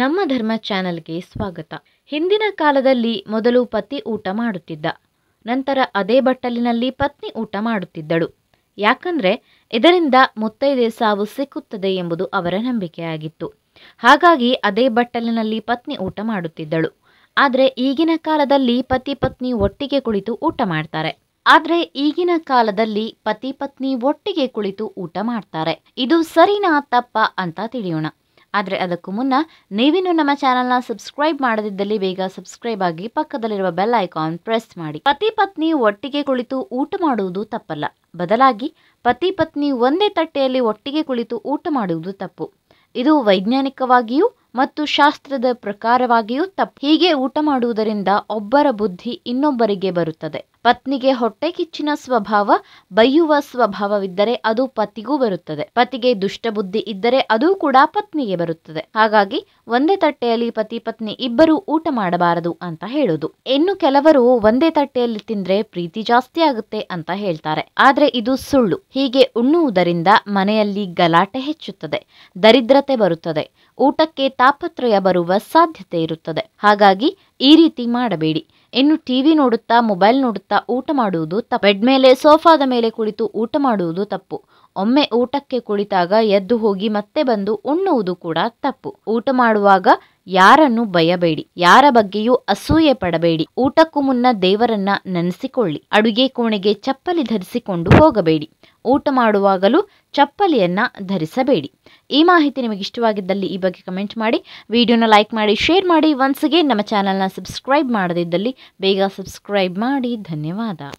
ನಮ್ಮ ಧರ್ಮ ಚಾನೆಲ್ಗೆ ಸ್ವಾಗತ ಹಿಂದಿನ ಕಾಲದಲ್ಲಿ ಮೊದಲು ಪತಿ ಊಟ ಮಾಡುತ್ತಿದ್ದ ನಂತರ ಅದೇ ಬಟ್ಟಲಿನಲ್ಲಿ ಪತ್ನಿ ಊಟ ಮಾಡುತ್ತಿದ್ದಳು ಯಾಕಂದ್ರೆ ಇದರಿಂದ ಮುತ್ತೈದೆ ಸಾವು ಸಿಕ್ಕುತ್ತದೆ ಎಂಬುದು ಅವರ ನಂಬಿಕೆಯಾಗಿತ್ತು ಹಾಗಾಗಿ ಅದೇ ಬಟ್ಟಲಿನಲ್ಲಿ ಪತ್ನಿ ಊಟ ಮಾಡುತ್ತಿದ್ದಳು ಆದರೆ ಈಗಿನ ಕಾಲದಲ್ಲಿ ಪತಿ ಪತ್ನಿ ಒಟ್ಟಿಗೆ ಕುಳಿತು ಊಟ ಮಾಡ್ತಾರೆ ಆದರೆ ಈಗಿನ ಕಾಲದಲ್ಲಿ ಪತಿ ಪತ್ನಿ ಒಟ್ಟಿಗೆ ಕುಳಿತು ಊಟ ಮಾಡ್ತಾರೆ ಇದು ಸರಿನಾ ತಪ್ಪ ಅಂತ ತಿಳಿಯೋಣ ಆದರೆ ಅದಕ್ಕೂ ಮುನ್ನ ನೀವಿನ್ನೂ ನಮ್ಮ ಚಾನಲ್ನ ಸಬ್ಸ್ಕ್ರೈಬ್ ಮಾಡದಿದ್ದಲ್ಲಿ ಬೇಗ ಸಬ್ಸ್ಕ್ರೈಬ್ ಆಗಿ ಪಕ್ಕದಲ್ಲಿರುವ ಬೆಲ್ ಐಕಾನ್ ಪ್ರೆಸ್ ಮಾಡಿ ಪತಿ ಪತ್ನಿ ಒಟ್ಟಿಗೆ ಕುಳಿತು ಊಟ ಮಾಡುವುದು ತಪ್ಪಲ್ಲ ಬದಲಾಗಿ ಪತಿ ಪತ್ನಿ ಒಂದೇ ತಟ್ಟೆಯಲ್ಲಿ ಒಟ್ಟಿಗೆ ಕುಳಿತು ಊಟ ಮಾಡುವುದು ತಪ್ಪು ಇದು ವೈಜ್ಞಾನಿಕವಾಗಿಯೂ ಮತ್ತು ಶಾಸ್ತ್ರದ ಪ್ರಕಾರವಾಗಿಯೂ ತಪ್ಪು ಹೀಗೆ ಊಟ ಮಾಡುವುದರಿಂದ ಒಬ್ಬರ ಬುದ್ಧಿ ಇನ್ನೊಬ್ಬರಿಗೆ ಬರುತ್ತದೆ ಪತ್ನಿಗೆ ಹೊಟ್ಟೆ ಕಿಚ್ಚಿನ ಸ್ವಭಾವ ಬೈಯುವ ಸ್ವಭಾವವಿದ್ದರೆ ಅದು ಪತಿಗೂ ಬರುತ್ತದೆ ಪತಿಗೆ ದುಷ್ಟಬುದ್ಧಿ ಇದ್ದರೆ ಅದು ಕೂಡ ಪತ್ನಿಗೆ ಬರುತ್ತದೆ ಹಾಗಾಗಿ ಒಂದೇ ತಟ್ಟೆಯಲ್ಲಿ ಪತಿ ಪತ್ನಿ ಇಬ್ಬರು ಊಟ ಮಾಡಬಾರದು ಅಂತ ಹೇಳುದು ಇನ್ನು ಕೆಲವರು ಒಂದೇ ತಟ್ಟೆಯಲ್ಲಿ ತಿಂದ್ರೆ ಪ್ರೀತಿ ಜಾಸ್ತಿ ಆಗುತ್ತೆ ಅಂತ ಹೇಳ್ತಾರೆ ಆದ್ರೆ ಇದು ಸುಳ್ಳು ಹೀಗೆ ಉಣ್ಣುವುದರಿಂದ ಮನೆಯಲ್ಲಿ ಗಲಾಟೆ ಹೆಚ್ಚುತ್ತದೆ ದರಿದ್ರತೆ ಬರುತ್ತದೆ ಊಟಕ್ಕೆ ತಾಪತ್ರಯ ಬರುವ ಸಾಧ್ಯತೆ ಇರುತ್ತದೆ ಹಾಗಾಗಿ ಈ ರೀತಿ ಮಾಡಬೇಡಿ ಇನ್ನು ಟಿವಿ ನೋಡುತ್ತಾ ಮೊಬೈಲ್ ನೋಡುತ್ತಾ ಊಟ ಮಾಡುವುದು ತಪ್ಪು ಬೆಡ್ ಮೇಲೆ ಸೋಫಾದ ಮೇಲೆ ಕುಳಿತು ಊಟ ಮಾಡುವುದು ತಪ್ಪು ಒಮ್ಮೆ ಊಟಕ್ಕೆ ಕುಳಿತಾಗ ಎದ್ದು ಹೋಗಿ ಮತ್ತೆ ಬಂದು ಉಣ್ಣುವುದು ಕೂಡ ತಪ್ಪು ಊಟ ಮಾಡುವಾಗ ಯಾರನ್ನು ಬಯಬೇಡಿ ಯಾರ ಬಗ್ಗೆಯೂ ಅಸೂಯೆ ಪಡಬೇಡಿ ಊಟಕ್ಕೂ ಮುನ್ನ ದೇವರನ್ನ ನೆನೆಸಿಕೊಳ್ಳಿ ಅಡುಗೆ ಕೋಣೆಗೆ ಚಪ್ಪಲಿ ಧರಿಸಿಕೊಂಡು ಹೋಗಬೇಡಿ ಊಟ ಮಾಡುವಾಗಲೂ ಚಪ್ಪಲಿಯನ್ನ ಧರಿಸಬೇಡಿ ಈ ಮಾಹಿತಿ ನಿಮಗೆ ಇಷ್ಟವಾಗಿದ್ದಲ್ಲಿ ಈ ಬಗ್ಗೆ ಕಮೆಂಟ್ ಮಾಡಿ ವಿಡಿಯೋನ ಲೈಕ್ ಮಾಡಿ ಶೇರ್ ಮಾಡಿ ಒನ್ಸ್ ಅಗೇನ್ ನಮ್ಮ ಚಾನೆಲ್ನ ಸಬ್ಸ್ಕ್ರೈಬ್ ಮಾಡದಿದ್ದಲ್ಲಿ ಬೇಗ ಸಬ್ಸ್ಕ್ರೈಬ್ ಮಾಡಿ ಧನ್ಯವಾದ